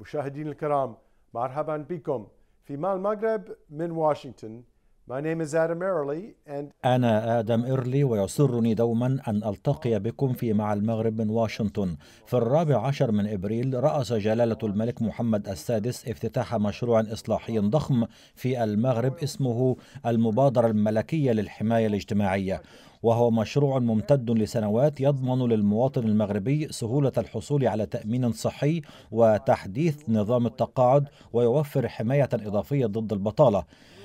مشاهدينا الكرام مرحبا بكم في مال المغرب من واشنطن أنا آدم إيرلي ويسرني دوما أن ألتقي بكم في مع المغرب من واشنطن في الرابع عشر من إبريل رأس جلالة الملك محمد السادس افتتاح مشروع إصلاحي ضخم في المغرب اسمه المبادرة الملكية للحماية الاجتماعية وهو مشروع ممتد لسنوات يضمن للمواطن المغربي سهولة الحصول على تأمين صحي وتحديث نظام التقاعد ويوفر حماية إضافية ضد البطالة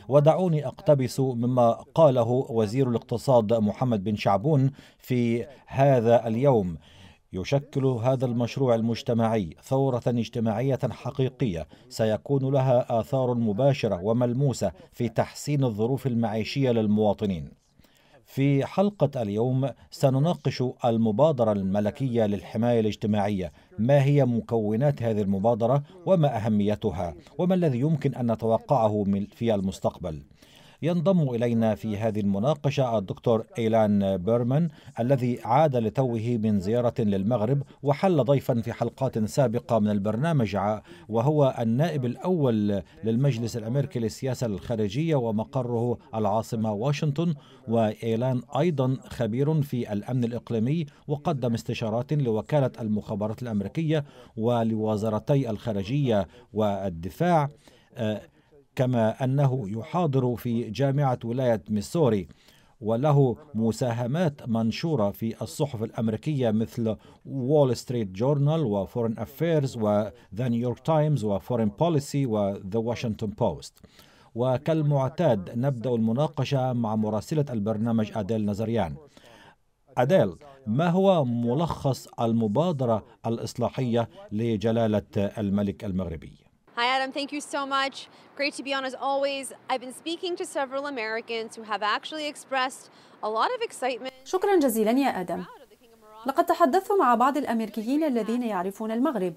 ودعوني أقتبس مما قاله وزير الاقتصاد محمد بن شعبون في هذا اليوم يشكل هذا المشروع المجتمعي ثورة اجتماعية حقيقية سيكون لها آثار مباشرة وملموسة في تحسين الظروف المعيشية للمواطنين في حلقة اليوم سنناقش المبادرة الملكية للحماية الاجتماعية ما هي مكونات هذه المبادرة وما أهميتها وما الذي يمكن أن نتوقعه في المستقبل ينضم إلينا في هذه المناقشة الدكتور إيلان بيرمان الذي عاد لتوه من زيارة للمغرب وحل ضيفا في حلقات سابقة من البرنامج وهو النائب الأول للمجلس الأمريكي للسياسة الخارجية ومقره العاصمة واشنطن وإيلان أيضا خبير في الأمن الإقليمي وقدم استشارات لوكالة المخابرات الأمريكية ولوزارتي الخارجية والدفاع آه، كما أنه يحاضر في جامعة ولاية ميسوري وله مساهمات منشورة في الصحف الأمريكية مثل وول ستريت جورنال وفورن أفيرز وذا نيويورك تايمز وفورن بوليسي وذا واشنطن بوست وكالمعتاد نبدأ المناقشة مع مراسلة البرنامج أديل نزريان أديل ما هو ملخص المبادرة الإصلاحية لجلالة الملك المغربي؟ Hi, Adam. Thank you so much. Great to be on as always. I've been speaking to several Americans who have actually expressed a lot of excitement. شكرا جزيلا يا آدم. لقد تحدثت مع بعض الأمريكيين الذين يعرفون المغرب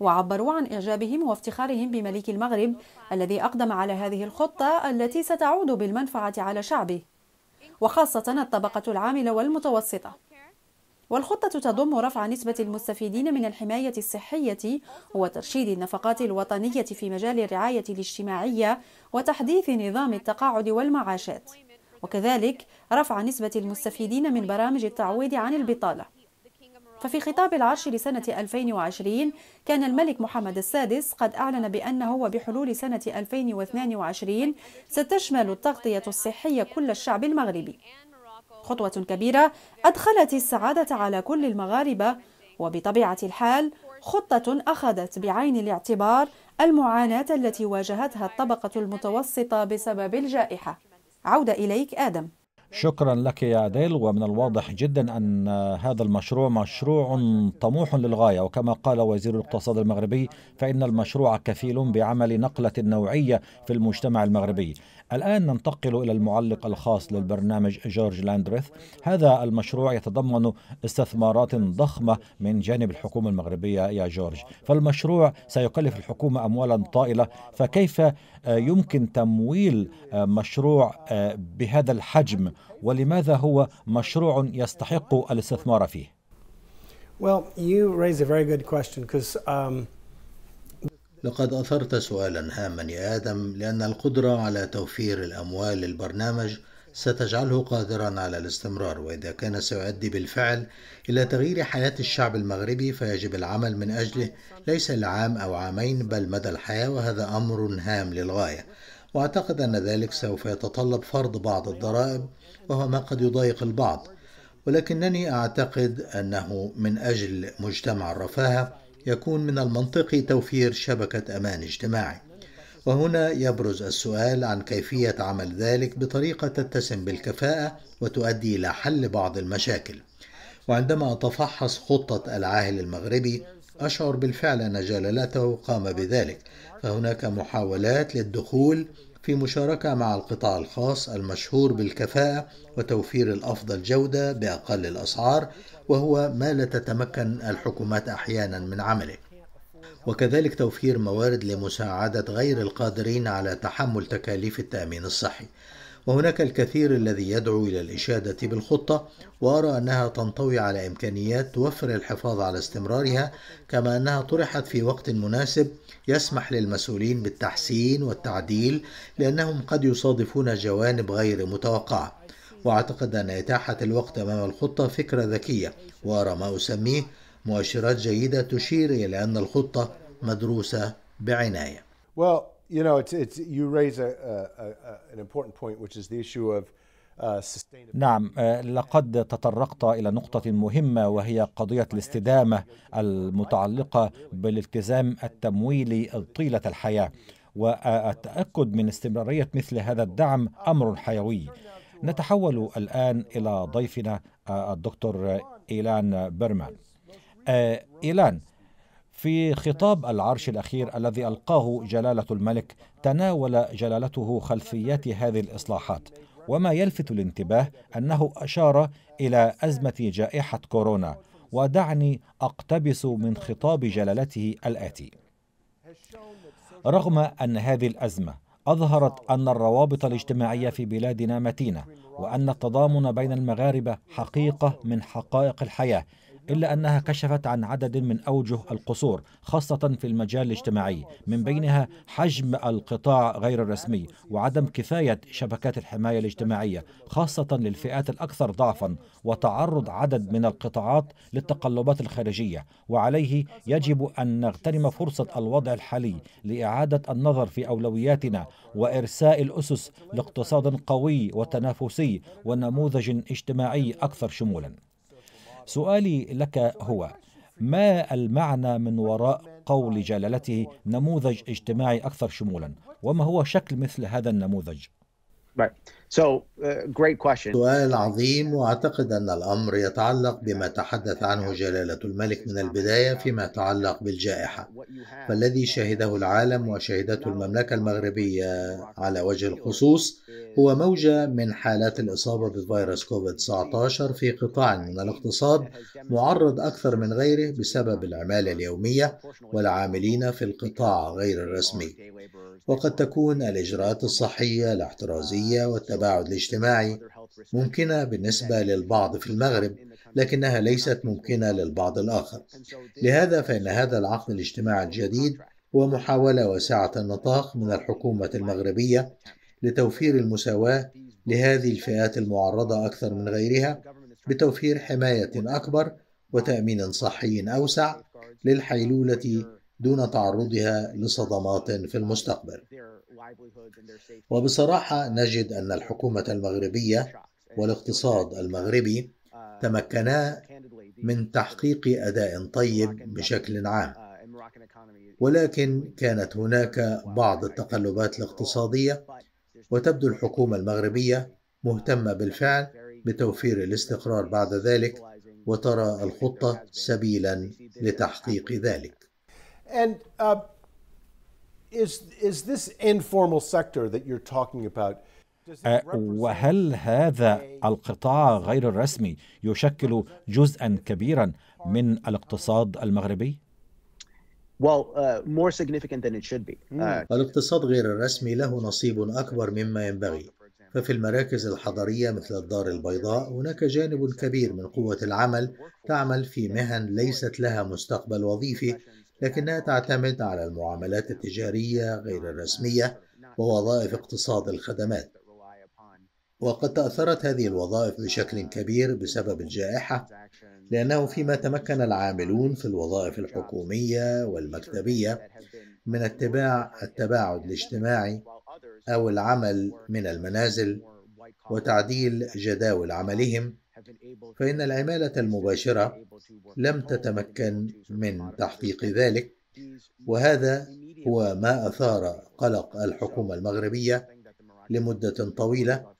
وعبروا عن إعجابهم وافتخارهم بملك المغرب الذي أقدم على هذه الخطة التي ستعود بالمنفعة على شعبه وخاصة الطبقة العاملة والمتوسطة والخطة تضم رفع نسبة المستفيدين من الحماية الصحية وترشيد النفقات الوطنية في مجال الرعاية الاجتماعية وتحديث نظام التقاعد والمعاشات وكذلك رفع نسبة المستفيدين من برامج التعويض عن البطالة ففي خطاب العرش لسنة 2020 كان الملك محمد السادس قد أعلن بأنه وبحلول سنة 2022 ستشمل التغطية الصحية كل الشعب المغربي خطوة كبيرة أدخلت السعادة على كل المغاربة وبطبيعة الحال خطة أخذت بعين الاعتبار المعاناة التي واجهتها الطبقة المتوسطة بسبب الجائحة عودة إليك آدم شكرا لك يا ديل ومن الواضح جدا أن هذا المشروع مشروع طموح للغاية وكما قال وزير الاقتصاد المغربي فإن المشروع كفيل بعمل نقلة نوعية في المجتمع المغربي الآن ننتقل إلى المعلق الخاص للبرنامج جورج لاندريث هذا المشروع يتضمن استثمارات ضخمة من جانب الحكومة المغربية يا جورج فالمشروع سيكلف الحكومة أموالا طائلة فكيف يمكن تمويل مشروع بهذا الحجم ولماذا هو مشروع يستحق الاستثمار فيه um, لقد أثرت سؤالا هاما يا آدم لأن القدرة على توفير الأموال للبرنامج ستجعله قادرا على الاستمرار وإذا كان سيؤدي بالفعل إلى تغيير حياة الشعب المغربي فيجب العمل من أجله ليس لعام أو عامين بل مدى الحياة وهذا أمر هام للغاية واعتقد ان ذلك سوف يتطلب فرض بعض الضرائب وهو ما قد يضايق البعض ولكنني اعتقد انه من اجل مجتمع الرفاهه يكون من المنطقي توفير شبكه امان اجتماعي وهنا يبرز السؤال عن كيفيه عمل ذلك بطريقه تتسم بالكفاءه وتؤدي الى حل بعض المشاكل وعندما اتفحص خطه العاهل المغربي اشعر بالفعل ان جلالته قام بذلك فهناك محاولات للدخول في مشاركة مع القطاع الخاص المشهور بالكفاءة وتوفير الأفضل جودة بأقل الأسعار وهو ما لا تتمكن الحكومات أحيانا من عمله وكذلك توفير موارد لمساعدة غير القادرين على تحمل تكاليف التأمين الصحي وهناك الكثير الذي يدعو إلى الإشادة بالخطة وأرى أنها تنطوي على إمكانيات توفر الحفاظ على استمرارها كما أنها طرحت في وقت مناسب يسمح للمسؤولين بالتحسين والتعديل لأنهم قد يصادفون جوانب غير متوقعة وأعتقد أن إتاحة الوقت أمام الخطة فكرة ذكية وأرى ما أسميه مؤشرات جيدة تشير إلى أن الخطة مدروسة بعناية. Well, You know, it's, it's, you raise a, a, a, an important point, which is the issue of uh, نعم آه، لقد تطرقت إلى نقطة مهمة وهي قضية الاستدامة المتعلقة بالالتزام التمويلي طيلة الحياة والتأكد من استمرارية مثل هذا الدعم أمر حيوي نتحول الآن إلى ضيفنا آه، الدكتور إيلان بيرمان آه، إيلان في خطاب العرش الاخير الذي القاه جلاله الملك تناول جلالته خلفيات هذه الاصلاحات وما يلفت الانتباه انه اشار الى ازمه جائحه كورونا ودعني اقتبس من خطاب جلالته الاتي رغم ان هذه الازمه اظهرت ان الروابط الاجتماعيه في بلادنا متينه وان التضامن بين المغاربه حقيقه من حقائق الحياه إلا أنها كشفت عن عدد من أوجه القصور خاصة في المجال الاجتماعي من بينها حجم القطاع غير الرسمي وعدم كفاية شبكات الحماية الاجتماعية خاصة للفئات الأكثر ضعفا وتعرض عدد من القطاعات للتقلبات الخارجية وعليه يجب أن نغتنم فرصة الوضع الحالي لإعادة النظر في أولوياتنا وإرساء الأسس لاقتصاد قوي وتنافسي ونموذج اجتماعي أكثر شمولا سؤالي لك هو ما المعنى من وراء قول جلالته نموذج اجتماعي اكثر شمولا وما هو شكل مثل هذا النموذج Right. So, uh, great question. سؤال عظيم واعتقد ان الامر يتعلق بما تحدث عنه جلاله الملك من البدايه فيما يتعلق بالجائحه. فالذي شهده العالم وشهدته المملكه المغربيه على وجه الخصوص هو موجه من حالات الاصابه بفيروس كوفيد 19 في قطاع من الاقتصاد معرض اكثر من غيره بسبب العماله اليوميه والعاملين في القطاع غير الرسمي. وقد تكون الاجراءات الصحيه الاحترازيه البيئية والتباعد الاجتماعي ممكنة بالنسبة للبعض في المغرب لكنها ليست ممكنة للبعض الآخر لهذا فإن هذا العقد الاجتماعي الجديد هو محاولة واسعة النطاق من الحكومة المغربية لتوفير المساواة لهذه الفئات المعرضة أكثر من غيرها بتوفير حماية أكبر وتأمين صحي أوسع للحيلولة دون تعرضها لصدمات في المستقبل وبصراحه نجد ان الحكومه المغربيه والاقتصاد المغربي تمكنا من تحقيق اداء طيب بشكل عام ولكن كانت هناك بعض التقلبات الاقتصاديه وتبدو الحكومه المغربيه مهتمه بالفعل بتوفير الاستقرار بعد ذلك وترى الخطه سبيلا لتحقيق ذلك And uh, is is this informal sector that you're talking about? أه، وهل هذا القطاع غير الرسمي يشكل جزءا كبيرا من الاقتصاد المغربي؟ Well, uh, more significant than it should be. Hmm. Uh, الاقتصاد غير الرسمي له نصيب أكبر مما ينبغي ففي المراكز الحضرية مثل الدار البيضاء هناك جانب كبير من قوة العمل تعمل في مهن ليست لها مستقبل وظيفي لكنها تعتمد على المعاملات التجارية غير الرسمية ووظائف اقتصاد الخدمات وقد تأثرت هذه الوظائف بشكل كبير بسبب الجائحة لأنه فيما تمكن العاملون في الوظائف الحكومية والمكتبية من اتباع التباعد الاجتماعي أو العمل من المنازل وتعديل جداول عملهم فإن العمالة المباشرة لم تتمكن من تحقيق ذلك وهذا هو ما أثار قلق الحكومة المغربية لمدة طويلة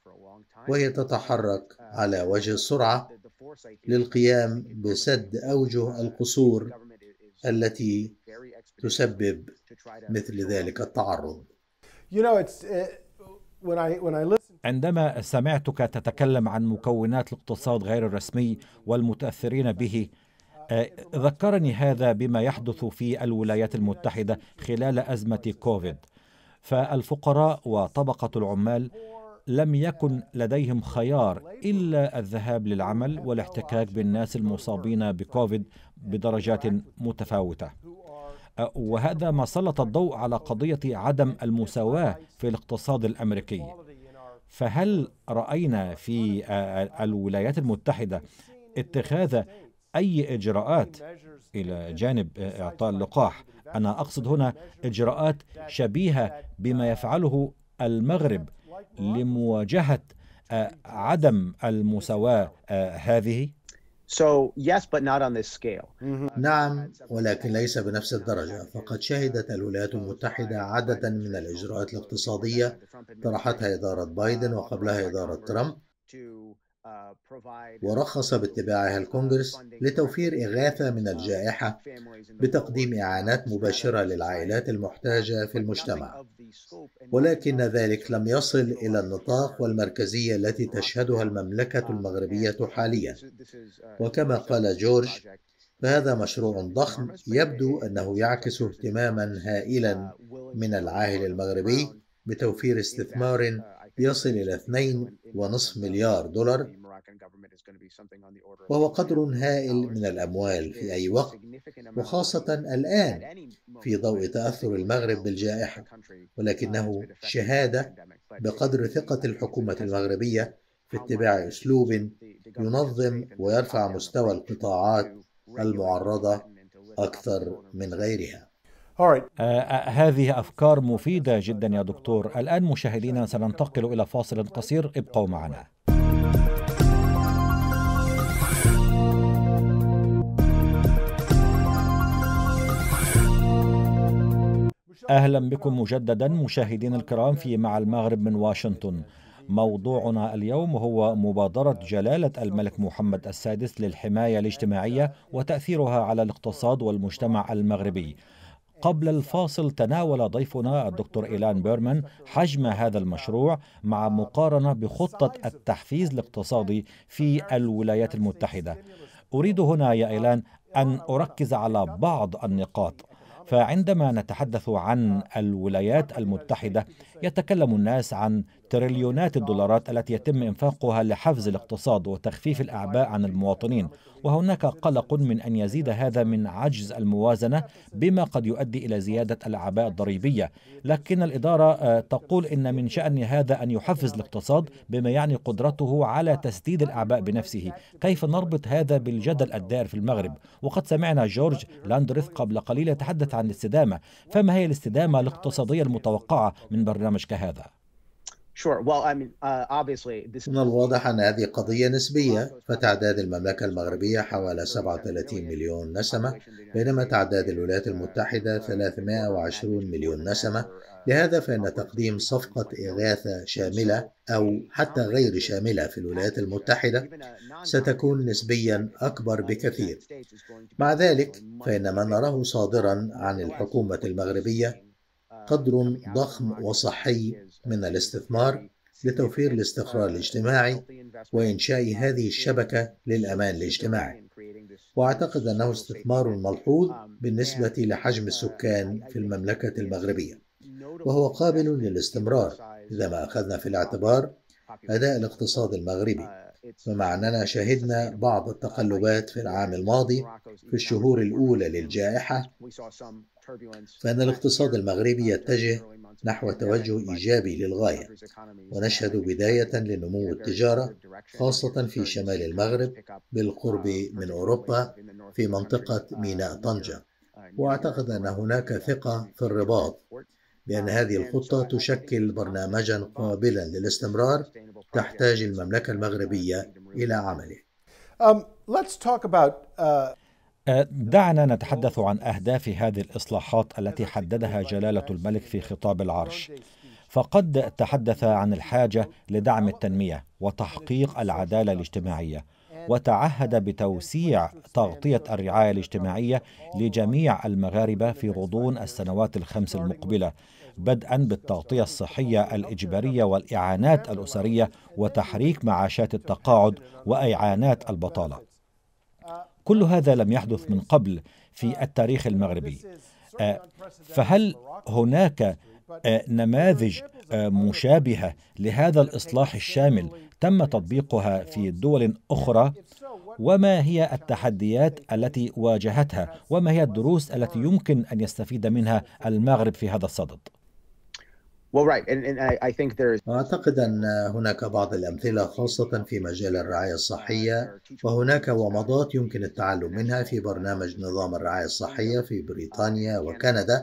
وهي تتحرك uh, على وجه السرعة للقيام بسد أوجه uh, القصور التي تسبب مثل ذلك التعرض. You know, it's, uh, when I, when I listen... عندما سمعتك تتكلم عن مكونات الاقتصاد غير الرسمي والمتاثرين به آه، ذكرني هذا بما يحدث في الولايات المتحده خلال ازمه كوفيد فالفقراء وطبقه العمال لم يكن لديهم خيار الا الذهاب للعمل والاحتكاك بالناس المصابين بكوفيد بدرجات متفاوته آه، وهذا ما سلط الضوء على قضيه عدم المساواه في الاقتصاد الامريكي فهل راينا في آه، آه، الولايات المتحده اتخاذ اي اجراءات الى جانب آه، اعطاء اللقاح انا اقصد هنا اجراءات شبيهه بما يفعله المغرب لمواجهه عدم المساواه هذه So, yes, but not on this scale. Uh, نعم ولكن ليس بنفس الدرجة فقد شهدت uh, الولايات المتحدة عددا من الإجراءات uh, الاقتصادية طرحتها إدارة بايدن وقبلها إدارة ترامب ورخص باتباعها الكونغرس لتوفير إغاثة من الجائحة بتقديم إعانات مباشرة للعائلات المحتاجة في المجتمع ولكن ذلك لم يصل إلى النطاق والمركزية التي uh, تشهدها المملكة uh, المغربية حاليا uh, وكما قال جورج فهذا مشروع ضخم يبدو أنه يعكس اهتماما هائلا من العاهل المغربي بتوفير استثمار يصل إلى 2.5 مليار دولار وهو قدر هائل من الأموال في أي وقت وخاصة الآن في ضوء تأثر المغرب بالجائحة ولكنه شهادة بقدر ثقة الحكومة المغربية في اتباع أسلوب ينظم ويرفع مستوى القطاعات المعرضة أكثر من غيرها آه، آه، هذه أفكار مفيدة جدا يا دكتور الآن مشاهدينا سننتقل إلى فاصل قصير ابقوا معنا أهلا بكم مجددا مشاهدين الكرام في مع المغرب من واشنطن موضوعنا اليوم هو مبادرة جلالة الملك محمد السادس للحماية الاجتماعية وتأثيرها على الاقتصاد والمجتمع المغربي قبل الفاصل تناول ضيفنا الدكتور إيلان بيرمان حجم هذا المشروع مع مقارنة بخطة التحفيز الاقتصادي في الولايات المتحدة أريد هنا يا إيلان أن أركز على بعض النقاط فعندما نتحدث عن الولايات المتحدة يتكلم الناس عن تريليونات الدولارات التي يتم إنفاقها لحفز الاقتصاد وتخفيف الأعباء عن المواطنين وهناك قلق من أن يزيد هذا من عجز الموازنة بما قد يؤدي إلى زيادة الأعباء الضريبية لكن الإدارة آه، تقول إن من شأن هذا أن يحفز الاقتصاد بما يعني قدرته على تسديد الأعباء بنفسه كيف نربط هذا بالجدل الدائر في المغرب وقد سمعنا جورج لاندريث قبل قليل يتحدث عن الاستدامة فما هي الاستدامة الاقتصادية المتوقعة من برنامج كهذا؟ Sure. Well, I mean, uh, obviously this. من الواضح أن هذه قضية نسبية، فتعداد المملكة المغربية حوالي 37 مليون نسمة، بينما تعداد الولايات المتحدة 320 مليون نسمة. لهذا فإن تقديم صفقة إغاثة شاملة أو حتى غير شاملة في الولايات المتحدة ستكون نسبيا أكبر بكثير. مع ذلك فإن ما نراه صادرا عن الحكومة المغربية قدر ضخم وصحي من الاستثمار لتوفير الاستقرار الاجتماعي وإنشاء هذه الشبكة للأمان الاجتماعي وأعتقد أنه استثمار ملحوظ بالنسبة لحجم السكان في المملكة المغربية وهو قابل للاستمرار إذا ما أخذنا في الاعتبار أداء الاقتصاد المغربي ومع أننا شهدنا بعض التقلبات في العام الماضي في الشهور الأولى للجائحة فإن الاقتصاد المغربي يتجه نحو توجه إيجابي للغاية ونشهد بداية لنمو التجارة خاصة في شمال المغرب بالقرب من أوروبا في منطقة ميناء طنجة وأعتقد أن هناك ثقة في الرباط بأن هذه الخطة تشكل برنامجا قابلا للاستمرار تحتاج المملكة المغربية إلى عمله. Um, uh, uh, دعنا نتحدث عن أهداف هذه الإصلاحات التي حددها جلالة الملك في خطاب العرش. فقد تحدث عن الحاجة لدعم التنمية وتحقيق العدالة الاجتماعية وتعهد بتوسيع تغطية الرعاية الاجتماعية لجميع المغاربة في غضون السنوات الخمس المقبلة بدءا بالتغطية الصحية الإجبارية والإعانات الأسرية وتحريك معاشات التقاعد وإعانات البطالة كل هذا لم يحدث من قبل في التاريخ المغربي أه، فهل هناك آه، نماذج آه، مشابهه لهذا الاصلاح الشامل تم تطبيقها في دول اخرى وما هي التحديات التي واجهتها وما هي الدروس التي يمكن ان يستفيد منها المغرب في هذا الصدد أعتقد أن هناك بعض الأمثلة خاصة في مجال الرعاية الصحية، وهناك ومضات يمكن التعلم منها في برنامج نظام الرعاية الصحية في بريطانيا وكندا،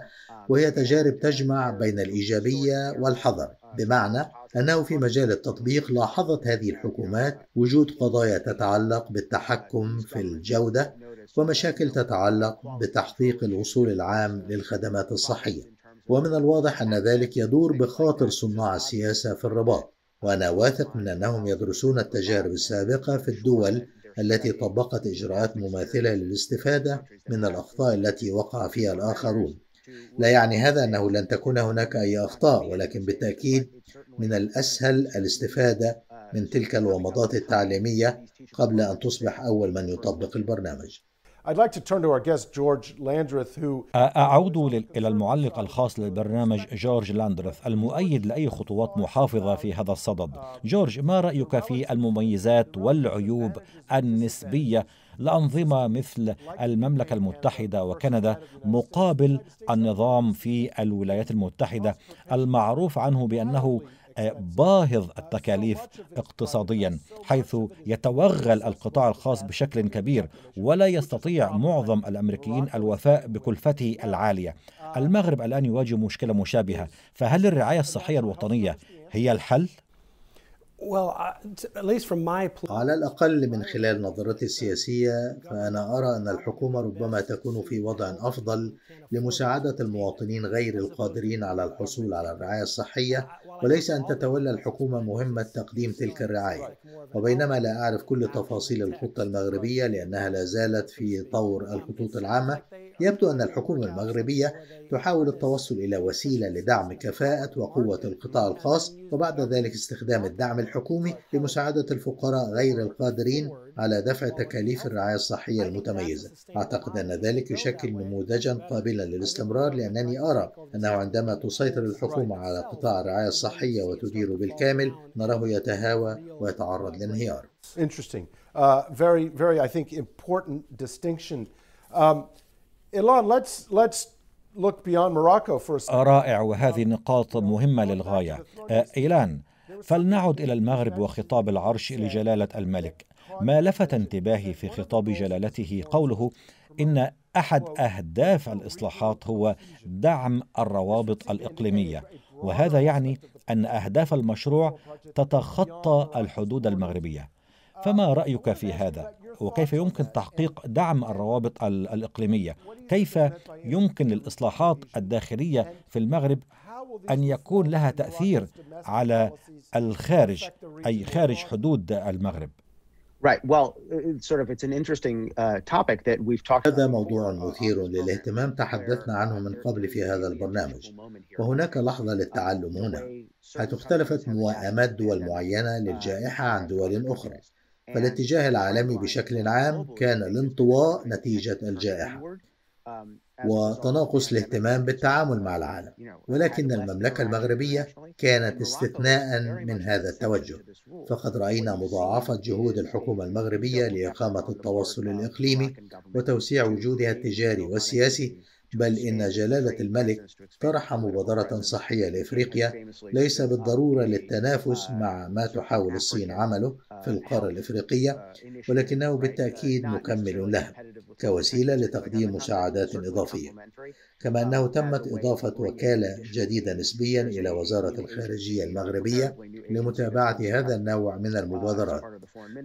وهي تجارب تجمع بين الإيجابية والحذر، بمعنى أنه في مجال التطبيق لاحظت هذه الحكومات وجود قضايا تتعلق بالتحكم في الجودة ومشاكل تتعلق بتحقيق الوصول العام للخدمات الصحية. ومن الواضح أن ذلك يدور بخاطر صناع السياسة في الرباط وأنا واثق من أنهم يدرسون التجارب السابقة في الدول التي طبقت إجراءات مماثلة للاستفادة من الأخطاء التي وقع فيها الآخرون لا يعني هذا أنه لن تكون هناك أي أخطاء ولكن بالتأكيد من الأسهل الاستفادة من تلك الومضات التعليمية قبل أن تصبح أول من يطبق البرنامج أعود إلى المعلق الخاص للبرنامج جورج لاندرث المؤيد لأي خطوات محافظة في هذا الصدد جورج ما رأيك في المميزات والعيوب النسبية لأنظمة مثل المملكة المتحدة وكندا مقابل النظام في الولايات المتحدة المعروف عنه بأنه باهظ التكاليف اقتصاديا حيث يتوغل القطاع الخاص بشكل كبير ولا يستطيع معظم الامريكيين الوفاء بكلفته العاليه. المغرب الان يواجه مشكله مشابهه، فهل الرعايه الصحيه الوطنيه هي الحل؟ على الأقل من خلال نظرتي السياسية فأنا أرى أن الحكومة ربما تكون في وضع أفضل لمساعدة المواطنين غير القادرين على الحصول على الرعاية الصحية وليس أن تتولى الحكومة مهمة تقديم تلك الرعاية وبينما لا أعرف كل تفاصيل الخطة المغربية لأنها لا زالت في طور الخطوط العامة يبدو أن الحكومة المغربية تحاول التوصل إلى وسيلة لدعم كفاءة وقوة القطاع الخاص وبعد ذلك استخدام الدعم الحكومي لمساعدة الفقراء غير القادرين على دفع تكاليف الرعاية الصحية المتميزة. أعتقد أن ذلك يشكل نموذجا قابلا للاستمرار لأنني أرى أنه عندما تسيطر الحكومة على قطاع الرعاية الصحية وتديره بالكامل نراه يتهاوى ويتعرض للانهيار. Interesting. Uh, very, very, I think, important distinction. Um, Elon, let's let's look beyond Morocco for a رائع وهذه نقاط مهمة للغاية. آه، إيلان فلنعد إلى المغرب وخطاب العرش لجلالة الملك. ما لفت انتباهي في خطاب جلالته قوله إن أحد أهداف الإصلاحات هو دعم الروابط الإقليمية وهذا يعني أن أهداف المشروع تتخطى الحدود المغربية فما رأيك في هذا؟ وكيف يمكن تحقيق دعم الروابط الإقليمية؟ كيف يمكن للإصلاحات الداخلية في المغرب أن يكون لها تأثير على الخارج أي خارج حدود المغرب؟ uh, هذا موضوع مثير للاهتمام تحدثنا عنه من قبل في هذا البرنامج وهناك لحظة للتعلم هنا حيث اختلفت موائمات دول معينة للجائحة عن دول أخرى فالاتجاه العالمي بشكل عام كان الانطواء نتيجة الجائحة وتناقص الاهتمام بالتعامل مع العالم ولكن المملكة المغربية كانت استثناء من هذا التوجه فقد رأينا مضاعفة جهود الحكومة المغربية لإقامة التواصل الإقليمي وتوسيع وجودها التجاري والسياسي بل إن جلالة الملك طرح مبادرة صحية لإفريقيا ليس بالضرورة للتنافس مع ما تحاول الصين عمله في القارة الإفريقية ولكنه بالتأكيد مكمل لها كوسيلة لتقديم مساعدات إضافية كما أنه تمت إضافة وكالة جديدة نسبيا إلى وزارة الخارجية المغربية لمتابعة هذا النوع من المبادرات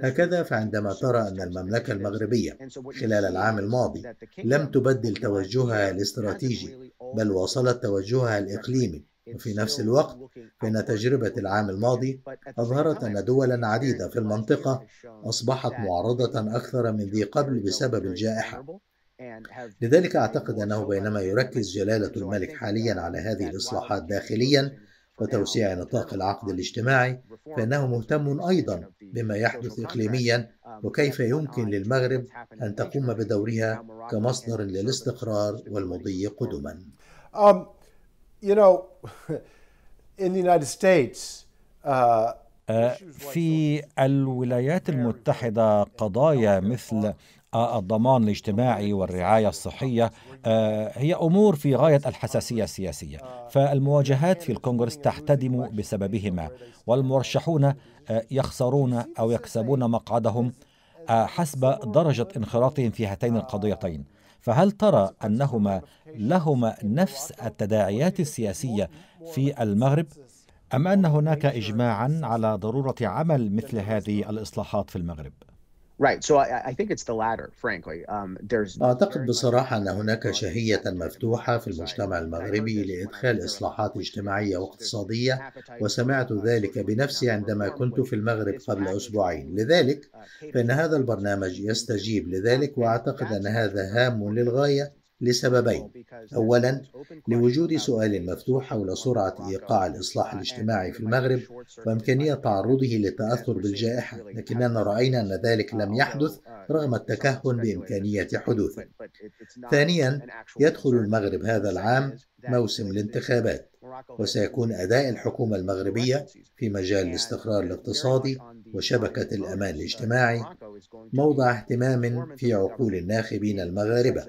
هكذا فعندما ترى أن المملكة المغربية خلال العام الماضي لم تبدل توجهها الاستراتيجي بل واصلت توجهها الإقليمي وفي نفس الوقت فإن تجربة العام الماضي أظهرت أن دولا عديدة في المنطقة أصبحت معرضة أكثر من ذي قبل بسبب الجائحة لذلك أعتقد أنه بينما يركز جلالة الملك حاليا على هذه الإصلاحات داخليا وتوسيع نطاق العقد الاجتماعي فإنه مهتم أيضا بما يحدث إقليميا وكيف يمكن للمغرب أن تقوم بدورها كمصدر للاستقرار والمضي قدما. You know, in the United States, uh, uh في الولايات المتحدة قضايا مثل آه، الضمان الاجتماعي والرعاية الصحية آه، هي أمور في غاية الحساسية السياسية uh, فالمواجهات في الكونغرس تحتدم بسببهما والمرشحون آه، يخسرون أو يكسبون مقعدهم حسب درجة انخراطهم في هاتين القضيتين uh, فهل ترى أنهما لهما نفس التداعيات السياسيه في المغرب ام ان هناك اجماعا على ضروره عمل مثل هذه الاصلاحات في المغرب um, أعتقد بصراحة أن هناك شهية مفتوحة في المجتمع المغربي لإدخال إصلاحات اجتماعية واقتصادية وسمعت ذلك بنفسي عندما كنت في المغرب قبل أسبوعين لذلك فإن هذا البرنامج يستجيب لذلك وأعتقد أن هذا هام للغاية لسببين أولا لوجود سؤال مفتوح حول سرعة إيقاع الإصلاح الاجتماعي في المغرب وإمكانية تعرضه للتأثر بالجائحة لكننا رأينا أن ذلك لم uh, يحدث uh, رغم التكهن بإمكانية حدوثه ثانيا يدخل المغرب هذا العام موسم الانتخابات وسيكون أداء الحكومة المغربية في مجال الاستقرار الاقتصادي وشبكة الأمان الاجتماعي موضع اهتمام في عقول الناخبين المغاربة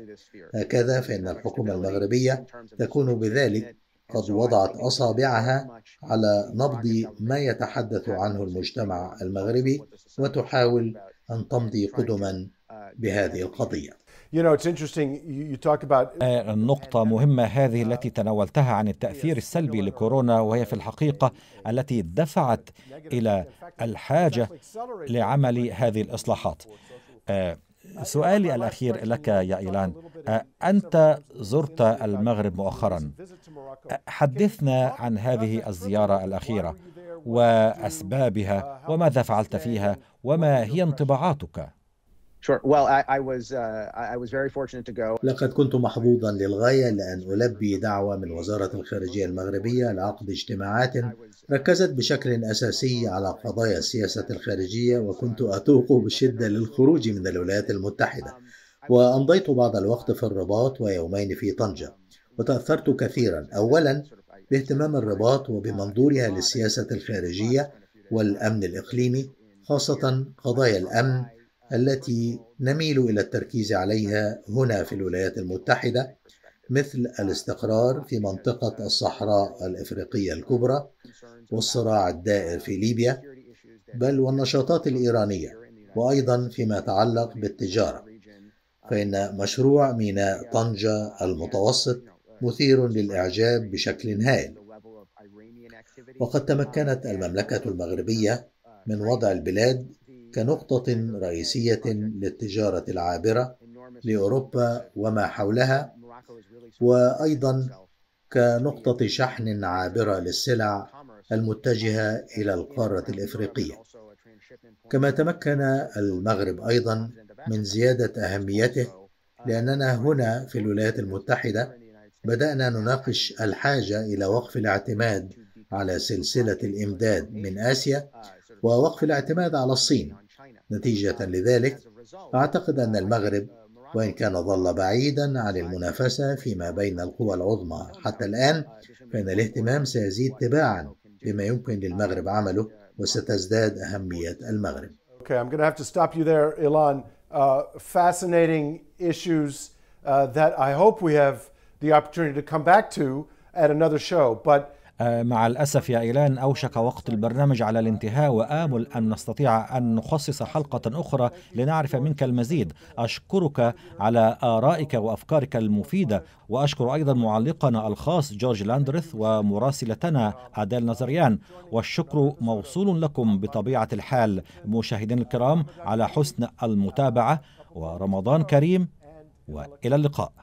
هكذا فإن الحكومة المغربية تكون بذلك قد وضعت أصابعها على نبض ما يتحدث عنه المجتمع المغربي وتحاول أن تمضي قدما بهذه القضية آه، نقطة مهمة هذه التي تناولتها عن التأثير السلبي لكورونا وهي في الحقيقة التي دفعت إلى الحاجة لعمل هذه الإصلاحات آه، سؤالي الأخير لك يا إيلان آه، أنت زرت المغرب مؤخرا حدثنا عن هذه الزيارة الأخيرة وأسبابها وماذا فعلت فيها وما هي انطباعاتك Uh, لقد كنت محظوظا للغاية لأن ألبي دعوة من وزارة الخارجية المغربية لعقد اجتماعات ركزت بشكل أساسي على قضايا السياسة الخارجية وكنت أتوق بشدة للخروج من الولايات المتحدة وأمضيت بعض الوقت في الرباط ويومين في طنجة وتأثرت كثيرا أولا باهتمام الرباط وبمنظورها للسياسة الخارجية والأمن الإقليمي خاصة قضايا الأمن التي نميل الى التركيز عليها هنا في الولايات المتحده مثل الاستقرار في منطقه الصحراء الافريقيه الكبرى والصراع الدائر في ليبيا بل والنشاطات الايرانيه وايضا فيما يتعلق بالتجاره فان مشروع ميناء طنجه المتوسط مثير للاعجاب بشكل هائل وقد تمكنت المملكه المغربيه من وضع البلاد كنقطة رئيسية للتجارة العابرة لأوروبا وما حولها وأيضا كنقطة شحن عابرة للسلع المتجهة إلى القارة الإفريقية كما تمكن المغرب أيضا من زيادة أهميته لأننا هنا في الولايات المتحدة بدأنا نناقش الحاجة إلى وقف الاعتماد على سلسلة الإمداد من آسيا ووقف الاعتماد على الصين نتيجة لذلك أعتقد أن المغرب وإن كان ظل بعيدا عن المنافسة فيما بين القوى العظمى حتى الآن فإن الاهتمام سيزيد تباعا بما يمكن للمغرب عمله وستزداد أهمية المغرب. Okay, I'm going to have to stop you there, Ilan. Uh, fascinating issues uh, that I hope we have the opportunity to come back to at another show. But آه، مع الأسف يا إيلان أوشك وقت البرنامج على الانتهاء وآمل أن نستطيع أن نخصص حلقة أخرى لنعرف منك المزيد أشكرك على آرائك وأفكارك المفيدة وأشكر أيضا معلقنا الخاص جورج لاندرث ومراسلتنا أدال نزريان والشكر موصول لكم بطبيعة الحال مشاهدين الكرام على حسن المتابعة ورمضان كريم وإلى اللقاء